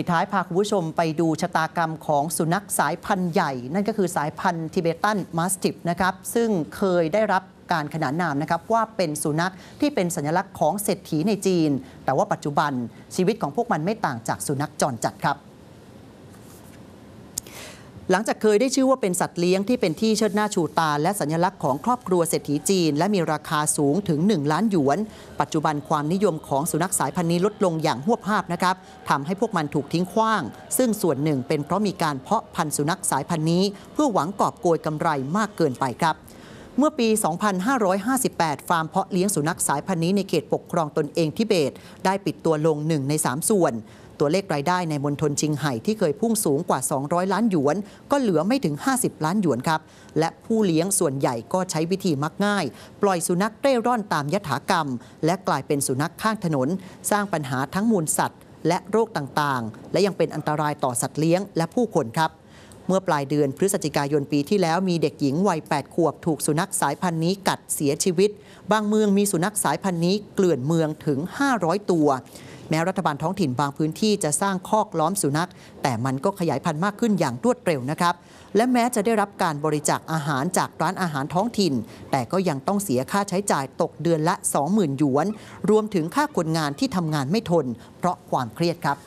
ปิดท้ายพาคุณผู้ชมไปดูชะตากรรมของสุนัขสายพันธุ์ใหญ่ นั่นก็คือสายพันธุ์ทิเบตันมาสติฟนะครับ ซึ่งเคยได้รับการขนานนามนะครับ ว่าเป็นสุนัขที่เป็นสัญลักษณ์ของเศรษฐีในจีน แต่ว่าปัจจุบันชีวิตของพวกมันไม่ต่างจากสุนัขจรจัดครับหลังจากเคยได้ชื่อว่าเป็นสัตว์เลี้ยงที่เป็นที่เชิดหน้าชูตาและสัญลักษณ์ของครอบครัวเศรษฐีจีน และมีราคาสูงถึง 1 ล้านหยวน ปัจจุบันความนิยมของสุนัขสายพันธุ์นี้ลดลงอย่างหัวภาพนะครับทำให้พวกมันถูกทิ้งขว้าง ซึ่งส่วนหนึ่งเป็นเพราะมีการเพราะพันธุ์สุนัขสายพันธุ์นี้ เพื่อหวังกอบโกยกำไรมากเกินไปครับ เมื่อปี 2558 ฟาร์มเพาะเลี้ยงสุนัขสายพันธุ์นี้ในเขตปกครองตนเองทิเบต ได้ปิดตัวลง1ใน 3 ส่วนตัวเลขรายได้ในมณฑลชิงไห่ที่เคยพุ่งสูงกว่า 200 ล้านหยวน ก็เหลือไม่ถึง 50 ล้านหยวนครับ และผู้เลี้ยงส่วนใหญ่ก็ใช้วิธีมักง่าย ปล่อยสุนัขเร่ร่อนตามยถากรรม และกลายเป็นสุนัขข้างถนน สร้างปัญหาทั้งมูลสัตว์และโรคต่างๆ และยังเป็นอันตรายต่อสัตว์เลี้ยงและผู้คนครับ เมื่อปลายเดือนพฤศจิกายนปีที่แล้วมีเด็กหญิงวัย 8 ขวบ ถูกสุนัขสายพันธุ์นี้กัดเสียชีวิต บางเมืองมีสุนัขสายพันธุ์นี้เกลื่อนเมืองถึง 500 ตัวแม้รัฐบาลท้องถิ่นบางพื้นที่จะสร้างคอกล้อมสุนัข แต่มันก็ขยายพันธุ์มากขึ้นอย่างรวดเร็วนะครับ และแม้จะได้รับการบริจาคอาหารจากร้านอาหารท้องถิ่น แต่ก็ยังต้องเสียค่าใช้จ่ายตกเดือนละ 20,000 หยวน รวมถึงค่าคนงานที่ทำงานไม่ทน เพราะความเครียดครับ